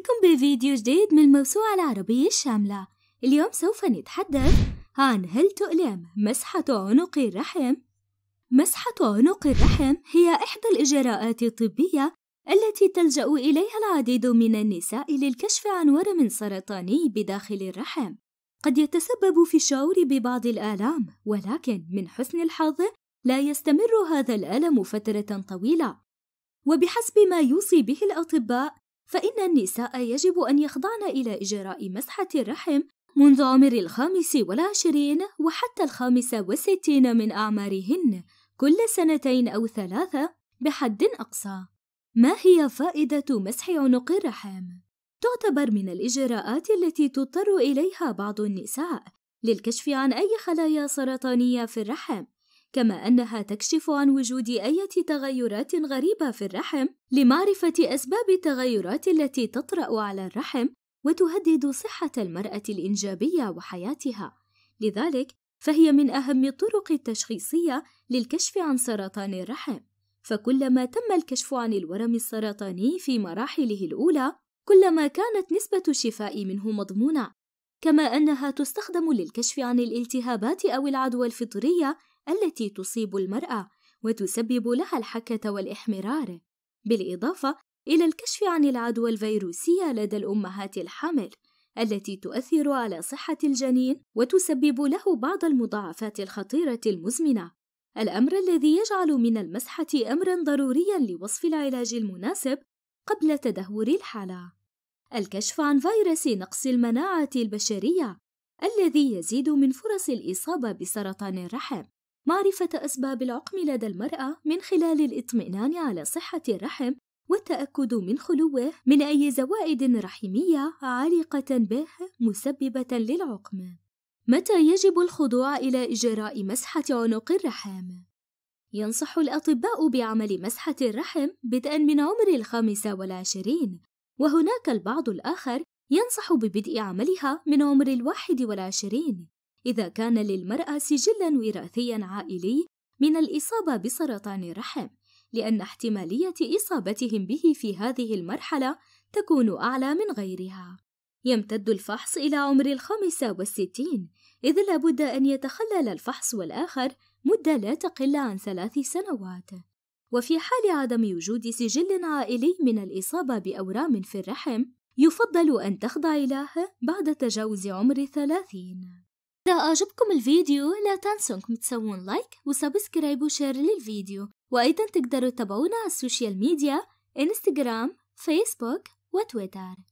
بكم بفيديو جديد من الموسوعة العربية الشاملة اليوم سوف نتحدث عن هل تؤلم مسحة عنق الرحم؟ مسحة عنق الرحم هي إحدى الإجراءات الطبية التي تلجأ إليها العديد من النساء للكشف عن ورم سرطاني بداخل الرحم قد يتسبب في الشعور ببعض الآلام ولكن من حسن الحظ لا يستمر هذا الألم فترة طويلة وبحسب ما يوصي به الأطباء فإن النساء يجب أن يخضعن إلى إجراء مسحة الرحم منذ عمر الخامس والعشرين وحتى الخامسة والستين من أعمارهن كل سنتين أو ثلاثة بحد أقصى. ما هي فائدة مسح عنق الرحم؟ تعتبر من الإجراءات التي تضطر إليها بعض النساء للكشف عن أي خلايا سرطانية في الرحم كما أنها تكشف عن وجود أي تغيرات غريبة في الرحم لمعرفة أسباب التغيرات التي تطرأ على الرحم وتهدد صحة المرأة الإنجابية وحياتها، لذلك فهي من أهم الطرق التشخيصية للكشف عن سرطان الرحم، فكلما تم الكشف عن الورم السرطاني في مراحله الأولى، كلما كانت نسبة الشفاء منه مضمونة، كما أنها تستخدم للكشف عن الالتهابات أو العدوى الفطرية التي تصيب المرأة وتسبب لها الحكة والإحمرار، بالإضافة إلى الكشف عن العدوى الفيروسية لدى الأمهات الحامل التي تؤثر على صحة الجنين وتسبب له بعض المضاعفات الخطيرة المزمنة، الأمر الذي يجعل من المسحة أمرًا ضروريًا لوصف العلاج المناسب قبل تدهور الحالة. الكشف عن فيروس نقص المناعة البشرية الذي يزيد من فرص الإصابة بسرطان الرحم. معرفة أسباب العقم لدى المرأة من خلال الاطمئنان على صحة الرحم والتأكد من خلوه من أي زوائد رحمية عالقة به مسببة للعقم. متى يجب الخضوع إلى إجراء مسحة عنق الرحم؟ ينصح الأطباء بعمل مسحة الرحم بدءًا من عمر الخامسة والعشرين، وهناك البعض الآخر ينصح ببدء عملها من عمر الواحد والعشرين، إذا كان للمرأة سجلا وراثيا عائلي من الإصابة بسرطان الرحم، لأن احتمالية إصابتهم به في هذه المرحلة تكون أعلى من غيرها. يمتد الفحص إلى عمر الخامسة والستين، إذ لابد أن يتخلل الفحص والآخر مدة لا تقل عن ثلاث سنوات. وفي حال عدم وجود سجل عائلي من الإصابة بأورام في الرحم، يفضل أن تخضع له بعد تجاوز عمر الثلاثين. إذا أعجبكم الفيديو لا تنسوا إنكم تسوون لايك وسبسكرايب وشير للفيديو وأيضا تقدروا تتابعونا على السوشيال ميديا إنستغرام فيسبوك وتويتر